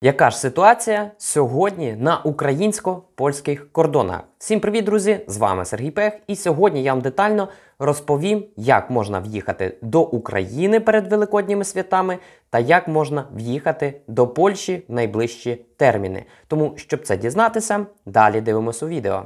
Яка ж ситуація сьогодні на українсько-польських кордонах? Всім привіт, друзі! З вами Сергій Пех, і сьогодні я вам детально розповім, як можна в'їхати до України перед великодніми святами та як можна в'їхати до Польщі в найближчі терміни. Тому щоб це дізнатися, далі дивимося у відео.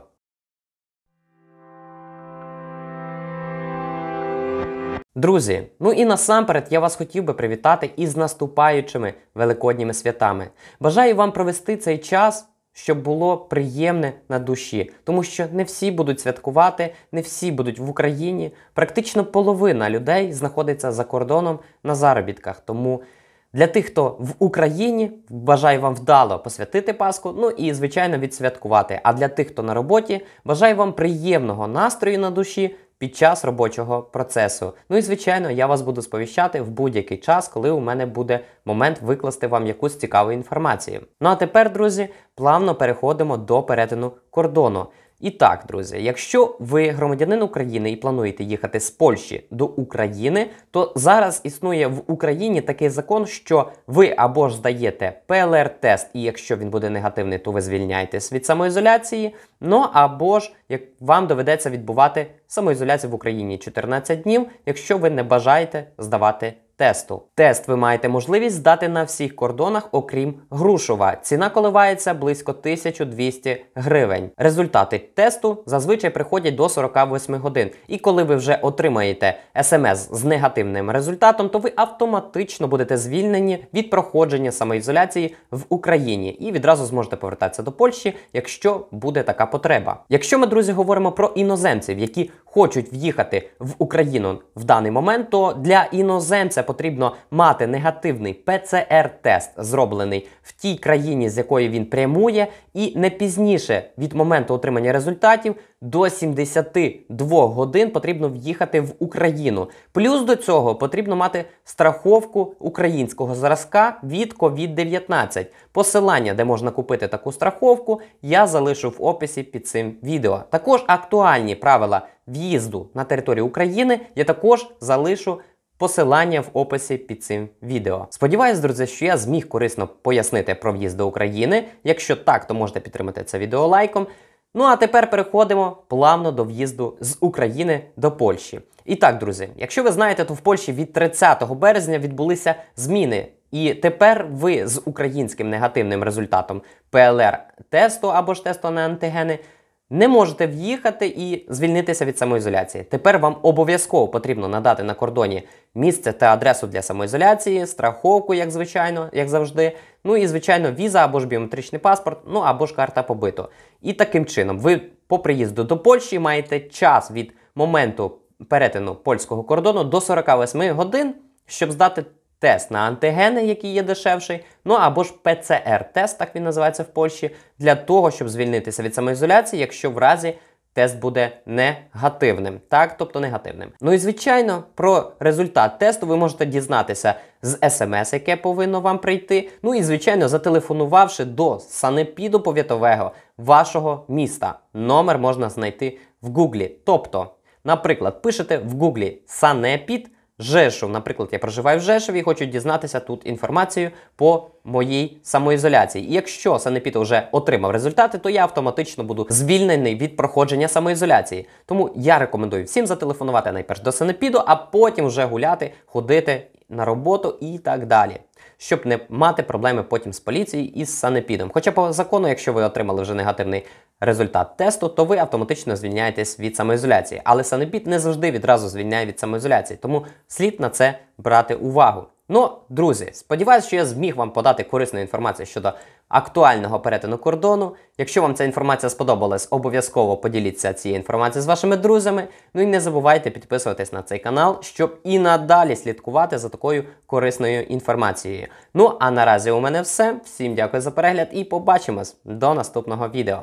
Друзі, ну і насамперед я вас хотів би привітати із наступаючими великодніми святами. Бажаю вам провести цей час, щоб було приємне на душі, тому що не всі будуть святкувати, не всі будуть в Україні. Практично половина людей знаходиться за кордоном на заробітках. Тому для тих, хто в Україні, бажаю вам вдало посвятити Пасху, ну і, звичайно, відсвяткувати. А для тих, хто на роботі, бажаю вам приємного настрою на душі під час робочого процесу. Ну і звичайно, я вас буду сповіщати в будь-який час, коли у мене буде момент викласти вам якусь цікаву інформацію. Ну а тепер, друзі, плавно переходимо до перетину кордону. І так, друзі, якщо ви громадянин України і плануєте їхати з Польщі до України, то зараз існує в Україні такий закон, що ви або ж здаєте ПЛР-тест, і якщо він буде негативний, то ви звільняєтесь від самоізоляції. Ну або ж як вам доведеться відбувати самоізоляцію в Україні 14 днів, якщо ви не бажаєте здавати тесту. Тест ви маєте можливість здати на всіх кордонах, окрім Грушова. Ціна коливається близько 1200 гривень. Результати тесту зазвичай приходять до 48 годин. І коли ви вже отримаєте смс з негативним результатом, то ви автоматично будете звільнені від проходження самоізоляції в Україні і відразу зможете повертатися до Польщі, якщо буде така потреба. Якщо ми, друзі, говоримо про іноземців, які хочуть в'їхати в Україну в даний момент, то для іноземця потрібно мати негативний ПЦР-тест, зроблений в тій країні, з якої він прямує, і не пізніше від моменту отримання результатів до 72 годин потрібно в'їхати в Україну. Плюс до цього потрібно мати страховку українського зразка від COVID-19. Посилання, де можна купити таку страховку, я залишу в описі під цим відео. Також актуальні правила в'їзду на територію України, я також залишу. Посилання в описі під цим відео. Сподіваюсь, друзі, що я зміг корисно пояснити про в'їзд до України. Якщо так, то можете підтримати це відео лайком. Ну а тепер переходимо плавно до в'їзду з України до Польщі. І так, друзі, якщо ви знаєте, то в Польщі від 30 березня відбулися зміни. І тепер ви з українським негативним результатом ПЛР-тесту або ж тесту на антигени. Не можете в'їхати і звільнитися від самоізоляції. Тепер вам обов'язково потрібно надати на кордоні місце та адресу для самоізоляції, страховку, як звичайно, як завжди. Ну і звичайно, віза або ж біометричний паспорт, ну або ж карта побиту. І таким чином, ви по приїзду до Польщі маєте час від моменту перетину польського кордону до 48 годин, щоб здати тест на антигени, який є дешевший, ну або ж ПЦР-тест, так він називається в Польщі, для того, щоб звільнитися від самоізоляції, якщо в разі. Тест буде негативним, так, тобто негативним. Ну і звичайно, про результат тесту ви можете дізнатися з смс, яке повинно вам прийти. Ну і звичайно, зателефонувавши до санепіду повітового вашого міста. Номер можна знайти в Гуглі. Тобто, наприклад, пишете в Гуглі Санепід. Жешов. Наприклад, я проживаю в Жешові і хочу дізнатися тут інформацію по моїй самоізоляції. І якщо Санепіт вже отримав результати, то я автоматично буду звільнений від проходження самоізоляції. Тому я рекомендую всім зателефонувати найперше до Санепіду, а потім вже гуляти, ходити на роботу і так далі щоб не мати проблеми потім з поліцією і з санепідом. Хоча по закону, якщо ви отримали вже негативний результат тесту, то ви автоматично звільняєтесь від самоізоляції. Але санепід не завжди відразу звільняє від самоізоляції, тому слід на це брати увагу. Ну, друзі, сподіваюся, що я зміг вам подати корисну інформацію щодо актуального перетину кордону. Якщо вам ця інформація сподобалась, обов'язково поділіться цією інформацією з вашими друзями. Ну і не забувайте підписуватись на цей канал, щоб і надалі слідкувати за такою корисною інформацією. Ну а наразі у мене все. Всім дякую за перегляд і побачимось до наступного відео.